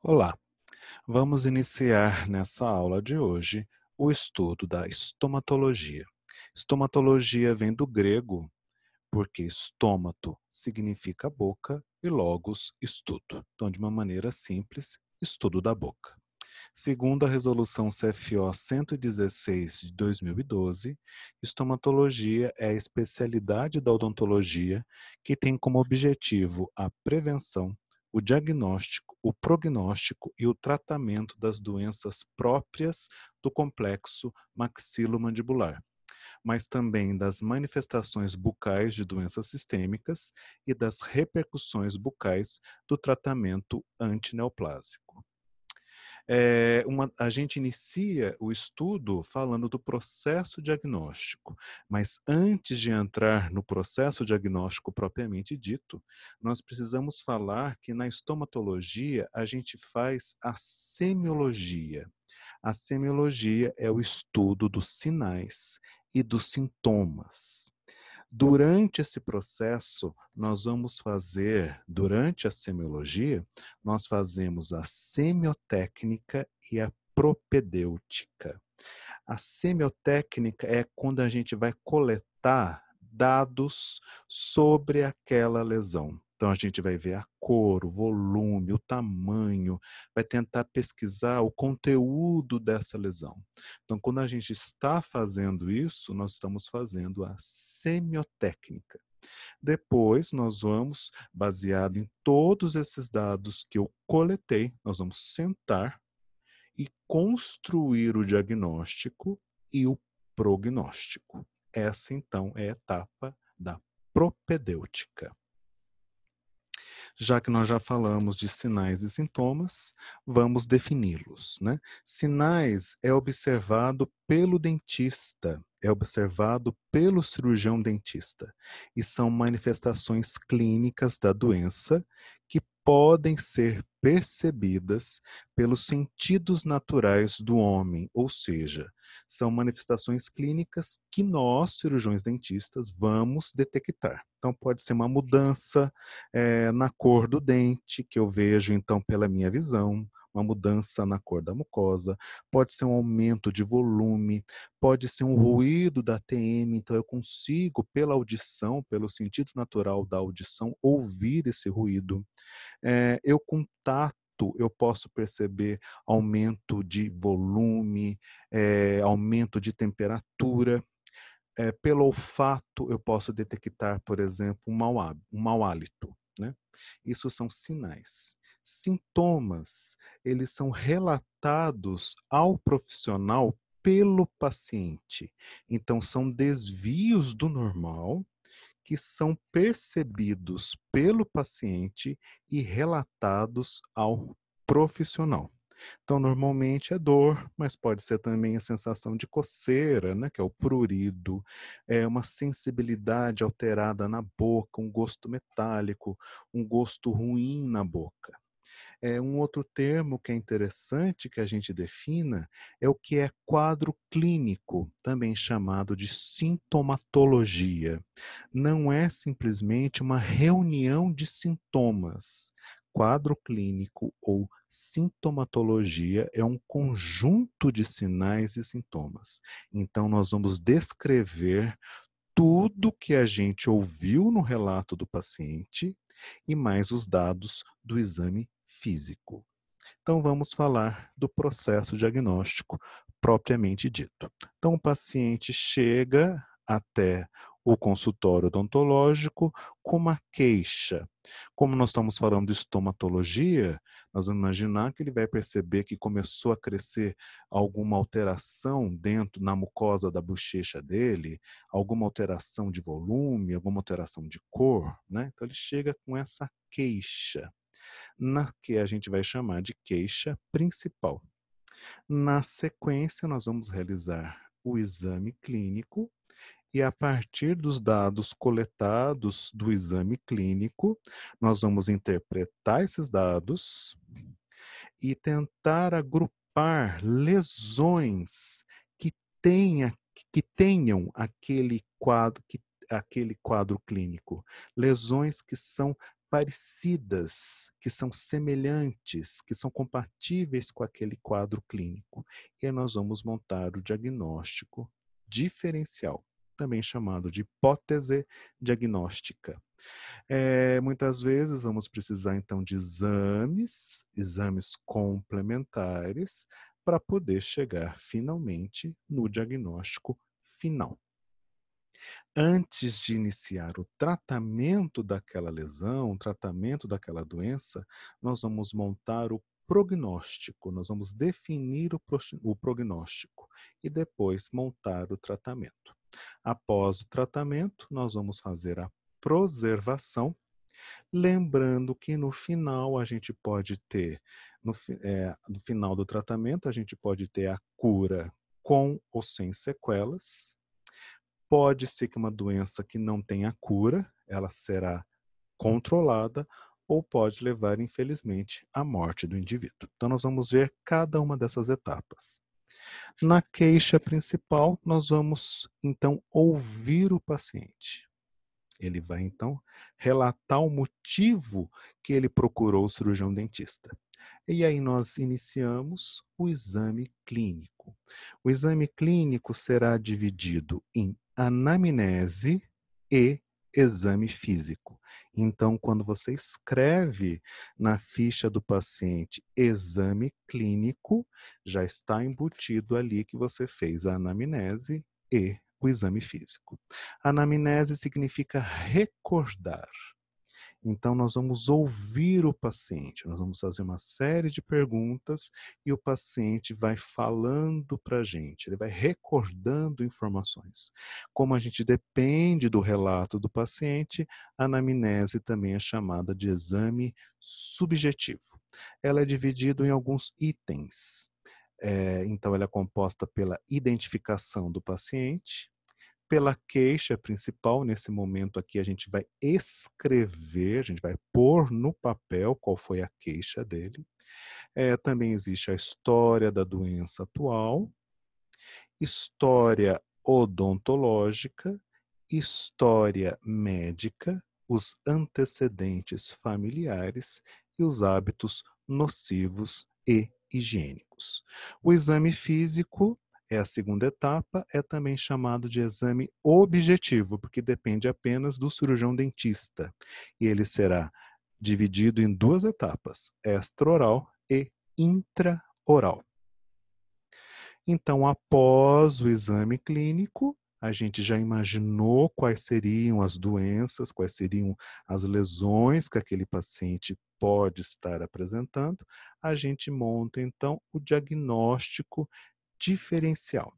Olá! Vamos iniciar nessa aula de hoje o estudo da estomatologia. Estomatologia vem do grego, porque estômato significa boca e logos estudo. Então, de uma maneira simples, estudo da boca. Segundo a resolução CFO 116 de 2012, estomatologia é a especialidade da odontologia que tem como objetivo a prevenção, o diagnóstico, o prognóstico e o tratamento das doenças próprias do complexo maxilomandibular, mas também das manifestações bucais de doenças sistêmicas e das repercussões bucais do tratamento antineoplásico é, uma, a gente inicia o estudo falando do processo diagnóstico, mas antes de entrar no processo diagnóstico propriamente dito, nós precisamos falar que na estomatologia a gente faz a semiologia. A semiologia é o estudo dos sinais e dos sintomas. Durante esse processo, nós vamos fazer, durante a semiologia, nós fazemos a semiotécnica e a propedêutica. A semiotécnica é quando a gente vai coletar dados sobre aquela lesão. Então a gente vai ver a cor, o volume, o tamanho, vai tentar pesquisar o conteúdo dessa lesão. Então, quando a gente está fazendo isso, nós estamos fazendo a semiotécnica. Depois, nós vamos, baseado em todos esses dados que eu coletei, nós vamos sentar e construir o diagnóstico e o prognóstico. Essa, então, é a etapa da propedêutica já que nós já falamos de sinais e sintomas, vamos defini-los. Né? Sinais é observado pelo dentista, é observado pelo cirurgião dentista, e são manifestações clínicas da doença que podem ser percebidas pelos sentidos naturais do homem, ou seja, são manifestações clínicas que nós, cirurgiões dentistas, vamos detectar. Então, pode ser uma mudança é, na cor do dente, que eu vejo, então, pela minha visão, uma mudança na cor da mucosa, pode ser um aumento de volume, pode ser um uhum. ruído da TM, então eu consigo, pela audição, pelo sentido natural da audição, ouvir esse ruído. É, eu contato eu posso perceber aumento de volume, é, aumento de temperatura. É, pelo olfato, eu posso detectar, por exemplo, um mau, um mau hálito. Né? Isso são sinais. Sintomas, eles são relatados ao profissional pelo paciente. Então, são desvios do normal que são percebidos pelo paciente e relatados ao profissional. Então, normalmente é dor, mas pode ser também a sensação de coceira, né, que é o prurido, é uma sensibilidade alterada na boca, um gosto metálico, um gosto ruim na boca. É um outro termo que é interessante que a gente defina é o que é quadro clínico, também chamado de sintomatologia. Não é simplesmente uma reunião de sintomas quadro clínico ou sintomatologia é um conjunto de sinais e sintomas. Então, nós vamos descrever tudo que a gente ouviu no relato do paciente e mais os dados do exame físico. Então, vamos falar do processo diagnóstico propriamente dito. Então, o paciente chega até o consultório odontológico com uma queixa. Como nós estamos falando de estomatologia, nós vamos imaginar que ele vai perceber que começou a crescer alguma alteração dentro na mucosa da bochecha dele, alguma alteração de volume, alguma alteração de cor, né? Então ele chega com essa queixa, na que a gente vai chamar de queixa principal. Na sequência, nós vamos realizar o exame clínico e a partir dos dados coletados do exame clínico, nós vamos interpretar esses dados e tentar agrupar lesões que, tenha, que tenham aquele quadro, que, aquele quadro clínico, lesões que são parecidas, que são semelhantes, que são compatíveis com aquele quadro clínico. E nós vamos montar o diagnóstico diferencial também chamado de hipótese diagnóstica. É, muitas vezes vamos precisar então de exames, exames complementares, para poder chegar finalmente no diagnóstico final. Antes de iniciar o tratamento daquela lesão, o tratamento daquela doença, nós vamos montar o prognóstico, nós vamos definir o prognóstico e depois montar o tratamento. Após o tratamento, nós vamos fazer a preservação, lembrando que no final a gente pode ter, no, é, no final do tratamento, a gente pode ter a cura com ou sem sequelas. Pode ser que uma doença que não tenha cura, ela será controlada ou pode levar, infelizmente, à morte do indivíduo. Então, nós vamos ver cada uma dessas etapas. Na queixa principal, nós vamos então ouvir o paciente. Ele vai então relatar o motivo que ele procurou o cirurgião dentista. E aí nós iniciamos o exame clínico. O exame clínico será dividido em anamnese e exame físico. Então, quando você escreve na ficha do paciente exame clínico, já está embutido ali que você fez a anamnese e o exame físico. Anamnese significa recordar. Então, nós vamos ouvir o paciente, nós vamos fazer uma série de perguntas e o paciente vai falando para a gente, ele vai recordando informações. Como a gente depende do relato do paciente, a anamnese também é chamada de exame subjetivo. Ela é dividida em alguns itens. É, então, ela é composta pela identificação do paciente, pela queixa principal nesse momento aqui, a gente vai escrever, a gente vai pôr no papel qual foi a queixa dele. É, também existe a história da doença atual, história odontológica, história médica, os antecedentes familiares e os hábitos nocivos e higiênicos. O exame físico é a segunda etapa, é também chamado de exame objetivo, porque depende apenas do cirurgião dentista. E ele será dividido em duas etapas, extraoral e intraoral. Então, após o exame clínico, a gente já imaginou quais seriam as doenças, quais seriam as lesões que aquele paciente pode estar apresentando, a gente monta então o diagnóstico diferencial,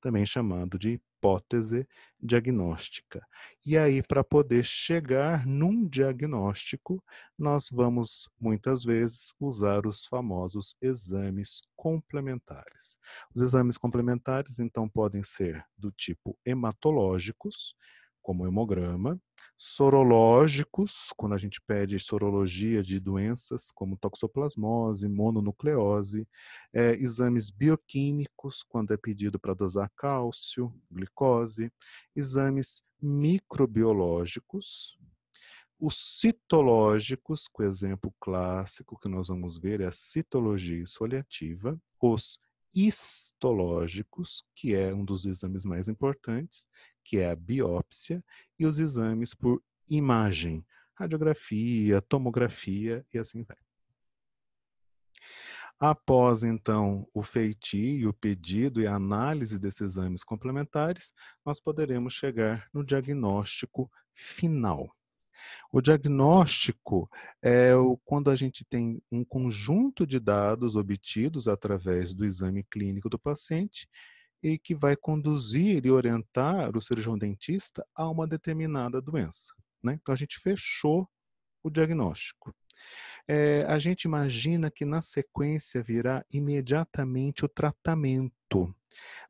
também chamado de hipótese diagnóstica. E aí, para poder chegar num diagnóstico, nós vamos muitas vezes usar os famosos exames complementares. Os exames complementares, então, podem ser do tipo hematológicos, como hemograma, sorológicos, quando a gente pede sorologia de doenças como toxoplasmose, mononucleose, é, exames bioquímicos, quando é pedido para dosar cálcio, glicose, exames microbiológicos, os citológicos, que o exemplo clássico que nós vamos ver é a citologia esfoliativa, os histológicos, que é um dos exames mais importantes, que é a biópsia, e os exames por imagem, radiografia, tomografia e assim vai. Após, então, o feitio, o pedido e a análise desses exames complementares, nós poderemos chegar no diagnóstico final. O diagnóstico é o, quando a gente tem um conjunto de dados obtidos através do exame clínico do paciente e que vai conduzir e orientar o cirurgião dentista a uma determinada doença. Né? Então a gente fechou o diagnóstico. É, a gente imagina que na sequência virá imediatamente o tratamento,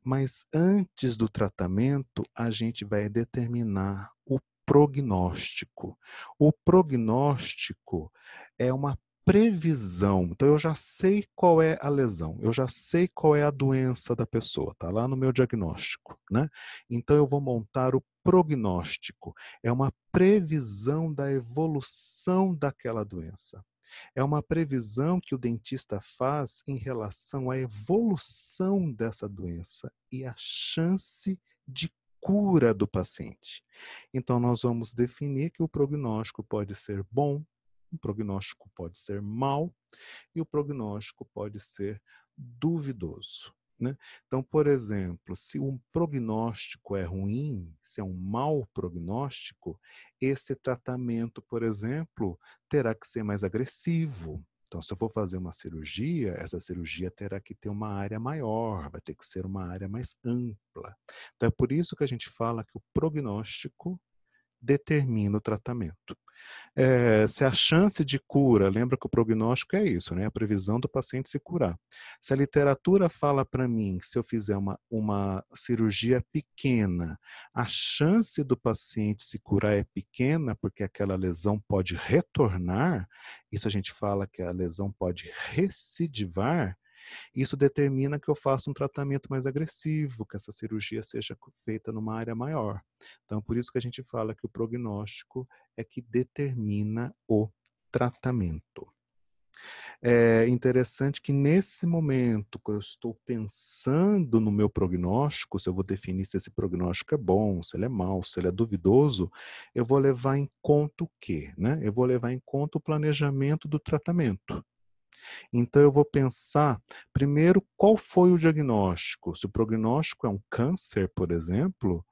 mas antes do tratamento a gente vai determinar o prognóstico. O prognóstico é uma previsão. Então eu já sei qual é a lesão, eu já sei qual é a doença da pessoa, tá lá no meu diagnóstico, né? Então eu vou montar o prognóstico. É uma previsão da evolução daquela doença. É uma previsão que o dentista faz em relação à evolução dessa doença e a chance de cura do paciente. Então, nós vamos definir que o prognóstico pode ser bom, o prognóstico pode ser mau e o prognóstico pode ser duvidoso. Né? Então, por exemplo, se um prognóstico é ruim, se é um mau prognóstico, esse tratamento, por exemplo, terá que ser mais agressivo, então, se eu for fazer uma cirurgia, essa cirurgia terá que ter uma área maior, vai ter que ser uma área mais ampla. Então, é por isso que a gente fala que o prognóstico determina o tratamento. É, se a chance de cura, lembra que o prognóstico é isso, né? A previsão do paciente se curar. Se a literatura fala para mim que se eu fizer uma, uma cirurgia pequena, a chance do paciente se curar é pequena, porque aquela lesão pode retornar, isso a gente fala que a lesão pode recidivar, isso determina que eu faça um tratamento mais agressivo, que essa cirurgia seja feita numa área maior. Então, por isso que a gente fala que o prognóstico é que determina o tratamento. É interessante que nesse momento que eu estou pensando no meu prognóstico, se eu vou definir se esse prognóstico é bom, se ele é mau, se ele é duvidoso, eu vou levar em conta o quê? Né? Eu vou levar em conta o planejamento do tratamento. Então eu vou pensar primeiro qual foi o diagnóstico. Se o prognóstico é um câncer, por exemplo,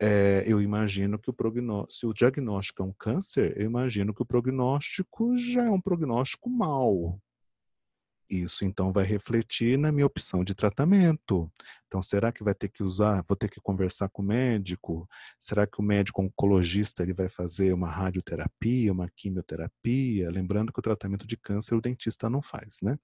é, eu imagino que o prognóstico, se o diagnóstico é um câncer, eu imagino que o prognóstico já é um prognóstico mau, isso então vai refletir na minha opção de tratamento. Então, será que vai ter que usar, vou ter que conversar com o médico? Será que o médico oncologista ele vai fazer uma radioterapia, uma quimioterapia? Lembrando que o tratamento de câncer o dentista não faz, né?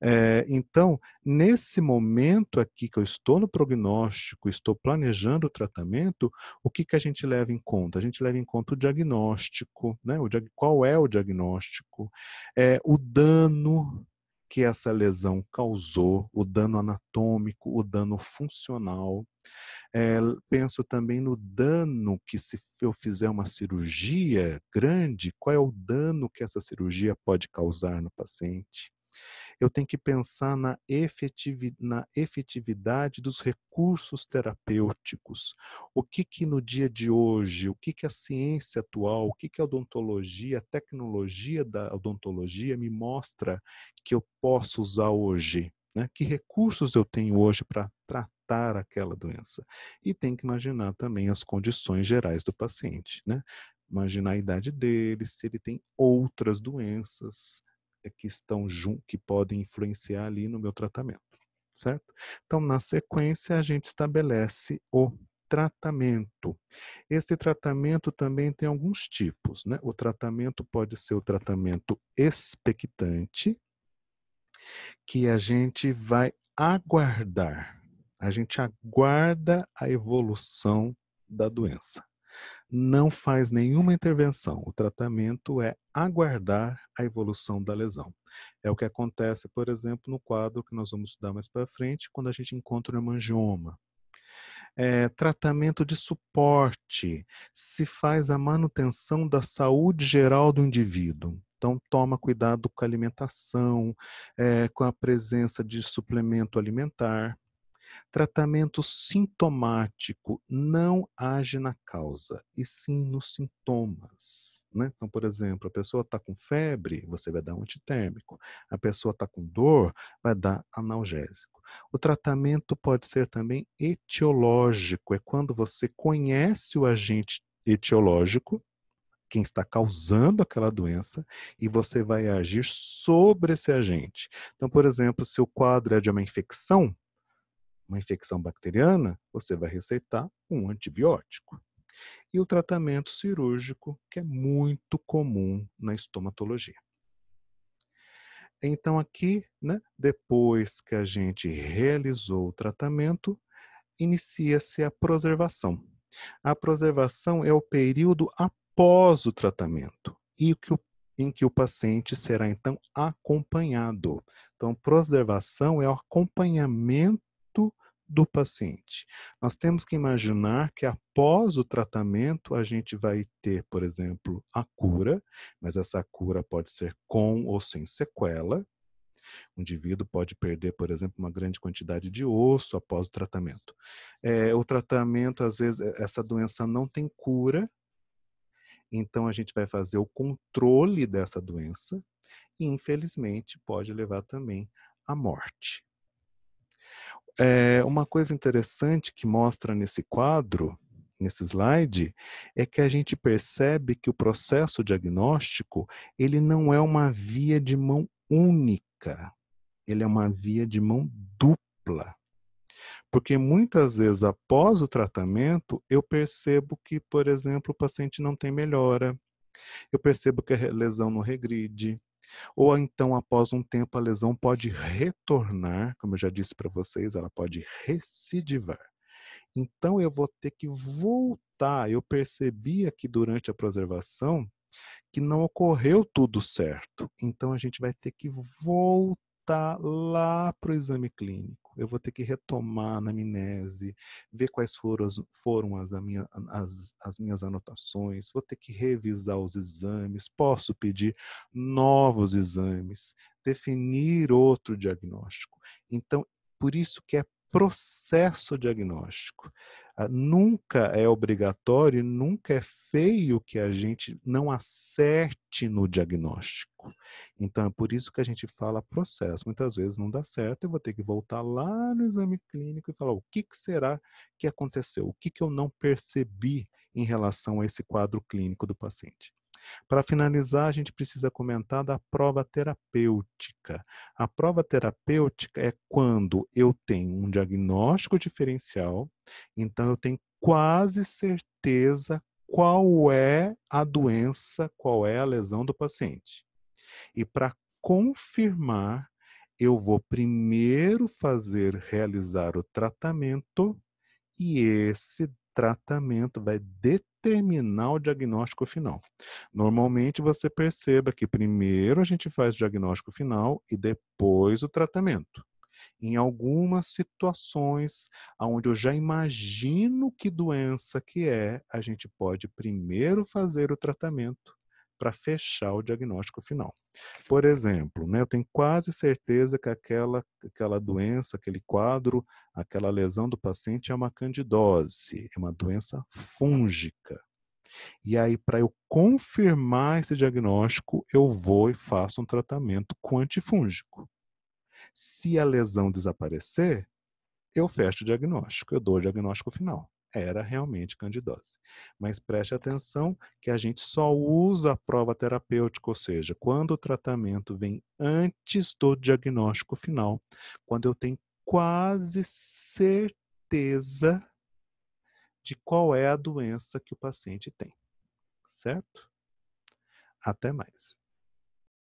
É, então, nesse momento aqui que eu estou no prognóstico, estou planejando o tratamento, o que, que a gente leva em conta? A gente leva em conta o diagnóstico, né? O, qual é o diagnóstico? É, o dano que essa lesão causou, o dano anatômico, o dano funcional. É, penso também no dano que, se eu fizer uma cirurgia grande, qual é o dano que essa cirurgia pode causar no paciente eu tenho que pensar na, efetivi na efetividade dos recursos terapêuticos. O que que no dia de hoje, o que que a ciência atual, o que que a odontologia, a tecnologia da odontologia me mostra que eu posso usar hoje? Né? Que recursos eu tenho hoje para tratar aquela doença? E tem que imaginar também as condições gerais do paciente, né? Imaginar a idade dele, se ele tem outras doenças, é que estão junto, que podem influenciar ali no meu tratamento, certo? Então, na sequência, a gente estabelece o tratamento. Esse tratamento também tem alguns tipos, né? O tratamento pode ser o tratamento expectante, que a gente vai aguardar. A gente aguarda a evolução da doença não faz nenhuma intervenção. O tratamento é aguardar a evolução da lesão. É o que acontece, por exemplo, no quadro que nós vamos estudar mais para frente, quando a gente encontra o hemangioma. É, tratamento de suporte, se faz a manutenção da saúde geral do indivíduo. Então, toma cuidado com a alimentação, é, com a presença de suplemento alimentar. Tratamento sintomático não age na causa, e sim nos sintomas. Né? Então, por exemplo, a pessoa está com febre, você vai dar um antitérmico. A pessoa está com dor, vai dar analgésico. O tratamento pode ser também etiológico, é quando você conhece o agente etiológico, quem está causando aquela doença e você vai agir sobre esse agente. Então, por exemplo, se o quadro é de uma infecção, uma infecção bacteriana, você vai receitar um antibiótico. E o tratamento cirúrgico, que é muito comum na estomatologia. Então, aqui, né, depois que a gente realizou o tratamento, inicia-se a preservação. A preservação é o período após o tratamento e que o, em que o paciente será então acompanhado. Então, preservação é o acompanhamento do paciente. Nós temos que imaginar que após o tratamento a gente vai ter, por exemplo, a cura, mas essa cura pode ser com ou sem sequela. O indivíduo pode perder, por exemplo, uma grande quantidade de osso após o tratamento. É, o tratamento, às vezes, é, essa doença não tem cura, então a gente vai fazer o controle dessa doença e, infelizmente, pode levar também à morte. É, uma coisa interessante que mostra nesse quadro, nesse slide, é que a gente percebe que o processo diagnóstico ele não é uma via de mão única, ele é uma via de mão dupla. Porque muitas vezes após o tratamento, eu percebo que, por exemplo, o paciente não tem melhora, eu percebo que a lesão não regride, ou então, após um tempo, a lesão pode retornar, como eu já disse para vocês, ela pode recidivar. Então, eu vou ter que voltar. Eu percebi aqui durante a preservação que não ocorreu tudo certo. Então, a gente vai ter que voltar lá para o exame clínico eu vou ter que retomar a amnese, ver quais foram as, foram as, minha, as, as minhas anotações, vou ter que revisar os exames, posso pedir novos exames, definir outro diagnóstico. Então, por isso que é processo diagnóstico nunca é obrigatório, e nunca é feio que a gente não acerte no diagnóstico. Então é por isso que a gente fala processo. Muitas vezes não dá certo, eu vou ter que voltar lá no exame clínico e falar o que, que será que aconteceu, o que, que eu não percebi em relação a esse quadro clínico do paciente. Para finalizar, a gente precisa comentar da prova terapêutica. A prova terapêutica é quando eu tenho um diagnóstico diferencial, então eu tenho quase certeza qual é a doença, qual é a lesão do paciente. E para confirmar, eu vou primeiro fazer realizar o tratamento e esse tratamento vai determinar terminar o diagnóstico final. Normalmente você perceba que primeiro a gente faz o diagnóstico final e depois o tratamento. Em algumas situações onde eu já imagino que doença que é, a gente pode primeiro fazer o tratamento para fechar o diagnóstico final. Por exemplo, né, eu tenho quase certeza que aquela, aquela doença, aquele quadro, aquela lesão do paciente é uma candidose, é uma doença fúngica. E aí, para eu confirmar esse diagnóstico, eu vou e faço um tratamento com antifúngico. Se a lesão desaparecer, eu fecho o diagnóstico, eu dou o diagnóstico final era realmente candidose. Mas preste atenção que a gente só usa a prova terapêutica, ou seja, quando o tratamento vem antes do diagnóstico final, quando eu tenho quase certeza de qual é a doença que o paciente tem. Certo? Até mais.